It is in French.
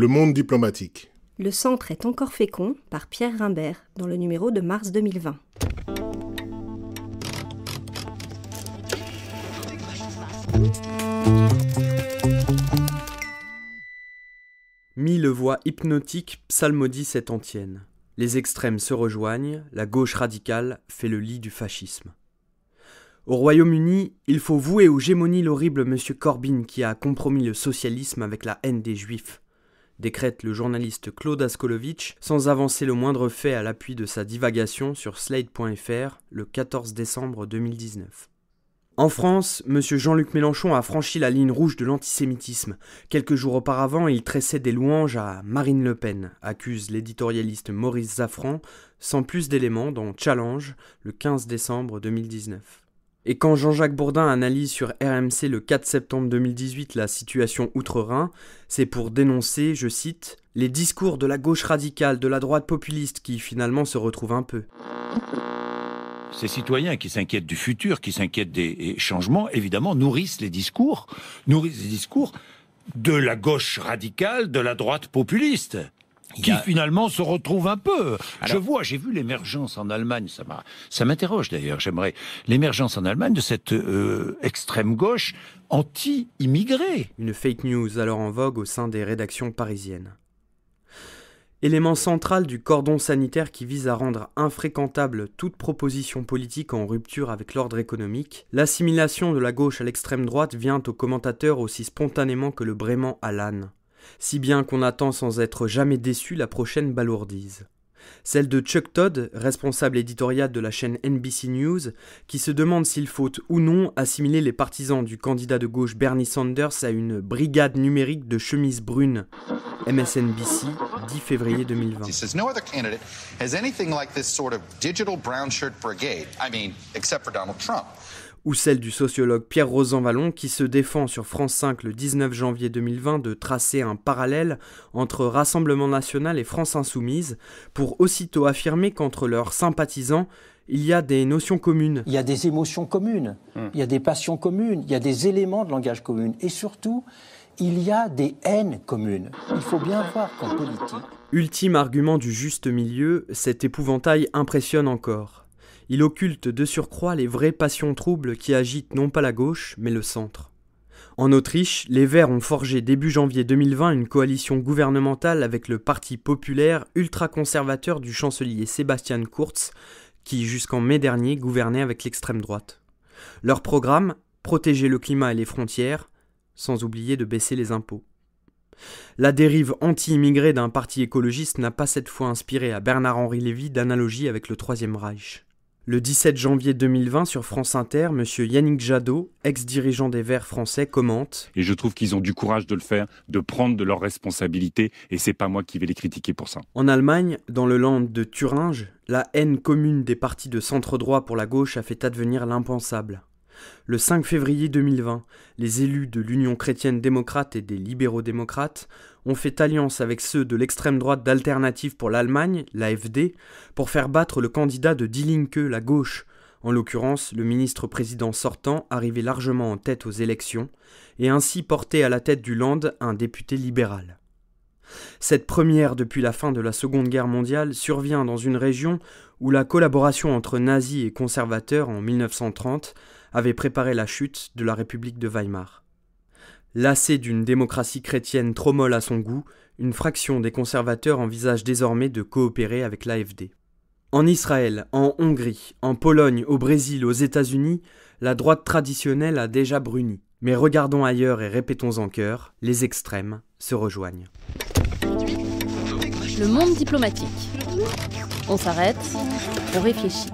Le monde diplomatique. Le centre est encore fécond par Pierre Rimbert dans le numéro de mars 2020. Mille voix hypnotiques psalmodient cette antienne. Les extrêmes se rejoignent, la gauche radicale fait le lit du fascisme. Au Royaume-Uni, il faut vouer aux gémonies l'horrible monsieur Corbyn qui a compromis le socialisme avec la haine des juifs décrète le journaliste Claude Askolovitch, sans avancer le moindre fait à l'appui de sa divagation sur Slate.fr le 14 décembre 2019. En France, M. Jean-Luc Mélenchon a franchi la ligne rouge de l'antisémitisme. Quelques jours auparavant, il tressait des louanges à Marine Le Pen, accuse l'éditorialiste Maurice Zaffran, sans plus d'éléments dans Challenge, le 15 décembre 2019. Et quand Jean-Jacques Bourdin analyse sur RMC le 4 septembre 2018 la situation outre-Rhin, c'est pour dénoncer, je cite, les discours de la gauche radicale, de la droite populiste qui finalement se retrouvent un peu. Ces citoyens qui s'inquiètent du futur, qui s'inquiètent des changements, évidemment nourrissent les discours, nourrissent les discours de la gauche radicale, de la droite populiste qui finalement se retrouve un peu. Je vois, j'ai vu l'émergence en Allemagne, ça m'interroge d'ailleurs, j'aimerais l'émergence en Allemagne de cette euh, extrême gauche anti-immigrée. Une fake news alors en vogue au sein des rédactions parisiennes. Élément central du cordon sanitaire qui vise à rendre infréquentable toute proposition politique en rupture avec l'ordre économique, l'assimilation de la gauche à l'extrême droite vient aux commentateurs aussi spontanément que le Bréman à l'âne si bien qu'on attend sans être jamais déçu la prochaine balourdise. Celle de Chuck Todd, responsable éditorial de la chaîne NBC News, qui se demande s'il faut ou non assimiler les partisans du candidat de gauche Bernie Sanders à une brigade numérique de chemises brunes. MSNBC, 10 février 2020. Donald Trump ou celle du sociologue Pierre Vallon qui se défend sur France 5 le 19 janvier 2020 de tracer un parallèle entre Rassemblement national et France insoumise pour aussitôt affirmer qu'entre leurs sympathisants, il y a des notions communes. Il y a des émotions communes, hmm. il y a des passions communes, il y a des éléments de langage commun et surtout, il y a des haines communes. Il faut bien voir qu'en politique. Ultime argument du juste milieu, cet épouvantail impressionne encore. Il occulte de surcroît les vraies passions troubles qui agitent non pas la gauche, mais le centre. En Autriche, les Verts ont forgé début janvier 2020 une coalition gouvernementale avec le Parti populaire ultra-conservateur du chancelier Sébastien Kurz, qui jusqu'en mai dernier gouvernait avec l'extrême droite. Leur programme Protéger le climat et les frontières, sans oublier de baisser les impôts. La dérive anti-immigrée d'un parti écologiste n'a pas cette fois inspiré à Bernard-Henri Lévy d'analogie avec le Troisième Reich. Le 17 janvier 2020, sur France Inter, M. Yannick Jadot, ex-dirigeant des Verts français, commente Et je trouve qu'ils ont du courage de le faire, de prendre de leurs responsabilités, et c'est pas moi qui vais les critiquer pour ça. En Allemagne, dans le land de Thuringe, la haine commune des partis de centre droit pour la gauche a fait advenir l'impensable. Le 5 février 2020, les élus de l'Union chrétienne démocrate et des libéraux démocrates ont fait alliance avec ceux de l'extrême droite d'Alternative pour l'Allemagne, l'AFD, pour faire battre le candidat de Die Linke, la gauche, en l'occurrence le ministre-président sortant arrivé largement en tête aux élections, et ainsi porter à la tête du Land un député libéral. Cette première depuis la fin de la Seconde Guerre mondiale survient dans une région où la collaboration entre nazis et conservateurs en 1930 avait préparé la chute de la République de Weimar. Lassé d'une démocratie chrétienne trop molle à son goût, une fraction des conservateurs envisage désormais de coopérer avec l'AFD. En Israël, en Hongrie, en Pologne, au Brésil, aux États-Unis, la droite traditionnelle a déjà bruni. Mais regardons ailleurs et répétons en chœur, les extrêmes se rejoignent. Le monde diplomatique. On s'arrête, on réfléchit.